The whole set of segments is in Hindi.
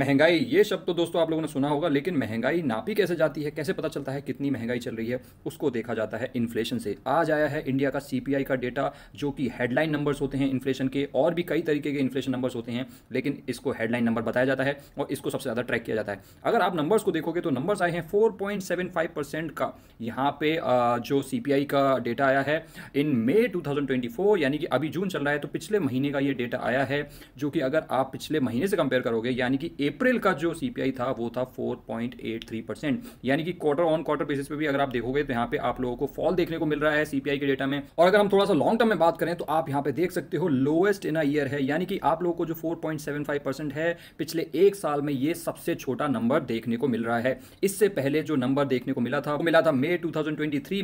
महंगाई ये शब्द तो दोस्तों आप लोगों ने सुना होगा लेकिन महंगाई नापी कैसे जाती है कैसे पता चलता है कितनी महंगाई चल रही है उसको देखा जाता है इन्फ्लेशन से आज आया है इंडिया का सीपीआई का डेटा जो कि हेडलाइन नंबर्स होते हैं इन्फ्लेशन के और भी कई तरीके के इन्फ्लेशन नंबर्स होते हैं लेकिन इसको हेडलाइन नंबर बताया जाता है और इसको सबसे ज़्यादा ट्रैक किया जाता है अगर आप नंबर्स को देखोगे तो नंबर्स आए हैं फोर का यहाँ पे जो सी का डेटा आया है इन मे टू यानी कि अभी जून चल रहा है तो पिछले महीने का ये डेटा आया है जो कि अगर आप पिछले महीने से कंपेयर करोगे यानी कि अप्रैल का जो सी था वो था फोर परसेंट यानी कि क्वार्टर ऑन क्वार्टर बेसिस पे भी अगर आप देखोगे तो यहाँ पे आप लोगों को फॉल देखने को मिल रहा है सीपीआई के डेटा में और अगर हम थोड़ा सा लॉन्ग टर्म में बात करें तो आप यहाँ पे देख सकते हो लोएस्ट इन अ ईयर है यानी कि आप लोगों को जो 4.75 परसेंट है पिछले एक साल में ये सबसे छोटा नंबर देखने को मिल रहा है इससे पहले जो नंबर देखने को मिला था वो मिला था मे टू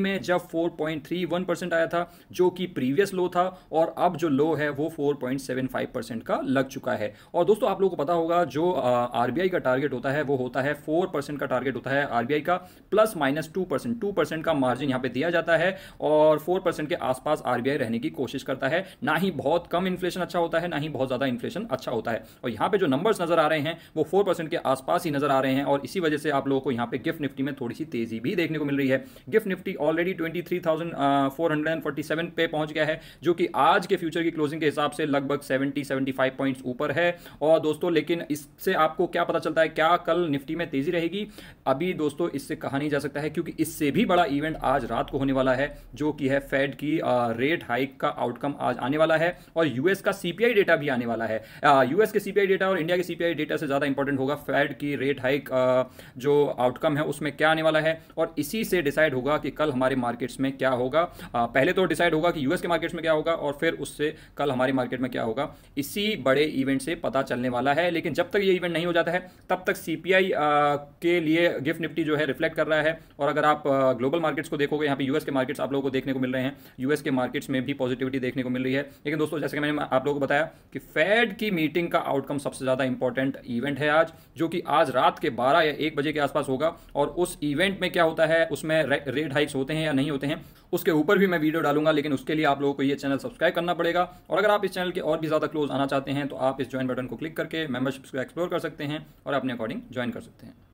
में जब फोर आया था जो कि प्रीवियस लो था और अब जो लो है वो फोर का लग चुका है और दोस्तों आप लोगों को पता होगा जो आरबीआई का टारगेट होता है वो होता है फोर परसेंट का टारगेट होता है आरबीआई का plus minus two percent two percent का मार्जिन यहाँ पे दिया जाता है और फोर परसेंट के आसपास आरबीआई रहने की कोशिश करता है ना ही बहुत कम इन्फ्लेशन अच्छा होता है ना ही बहुत ज़्यादा इन्फ्लेशन अच्छा होता है और यहाँ पे जो नंबर्स नजर आ रहे हैं वो फोर परसेंट के आसपास ही नजर आ रहे हैं और इसी वजह से आप लोगों को यहाँ पे गिफ्ट निफ्टी में थोड़ी सी तेजी भी देखने को मिल रही है GIFT Nifty already twenty three thousand four hundred and forty seven पे पहुंच गया है जो कि आज के फ्यूचर की क्लोजिंग के हिसाब से लगभग सेवेंटी सेवेंटी फाइव पॉइंट्स ऊपर है और दोस्तों लेकिन इससे आपको क्या पता चलता है क्या कल निफ्टी में तेजी रहेगी अभी दोस्तों इससे कहा नहीं जा सकता है क्योंकि इससे भी बड़ा इवेंट आज रात को होने वाला है जो कि है फेड की रेट हाइक का आउटकम आज आने वाला है और यूएस का सीपीआई डेटा भी आने वाला है यूएस के सीपीआई डेटा और इंडिया के सीपीआई डेटा से ज़्यादा इंपॉर्टेंट होगा फेड की रेट हाइक जो आउटकम है उसमें क्या आने वाला है और इसी से डिसाइड होगा कि कल हमारे मार्केट्स में क्या होगा पहले तो डिसाइड होगा कि यूएस के मार्केट्स में क्या होगा और फिर उससे कल हमारे मार्केट में क्या होगा इसी बड़े इवेंट से पता चलने वाला है लेकिन जब तक ये इवेंट सेटलमेंट नहीं हो जाता है तब तक सी के लिए गिफ्ट निफ्टी जो है रिफ्लेक्ट कर रहा है और अगर आप ग्लोबल मार्केट्स को देखोगे यहाँ पे यूएस के मार्केट्स आप लोगों को देखने को मिल रहे हैं यूएस के मार्केट्स में भी पॉजिटिविटी देखने को मिल रही है लेकिन दोस्तों जैसे कि मैंने आप लोगों को बताया कि फेड की मीटिंग का आउटकम सबसे ज़्यादा इंपॉर्टेंट इवेंट है आज जो कि आज रात के बारह या एक बजे के आसपास होगा और उस इवेंट में क्या होता है उसमें रेट हाइक्स होते हैं या नहीं होते हैं उसके ऊपर भी मैं वीडियो डालूंगा लेकिन उसके लिए आप लोगों को ये चैनल सब्सक्राइब करना पड़ेगा और अगर आप इस चैनल के और भी ज़्यादा क्लोज आना चाहते हैं तो आप इस ज्वाइन बटन को क्लिक करके मेंबरशिप को एक्सप्लोर कर सकते हैं और अपने अकॉर्डिंग ज्वाइन कर सकते हैं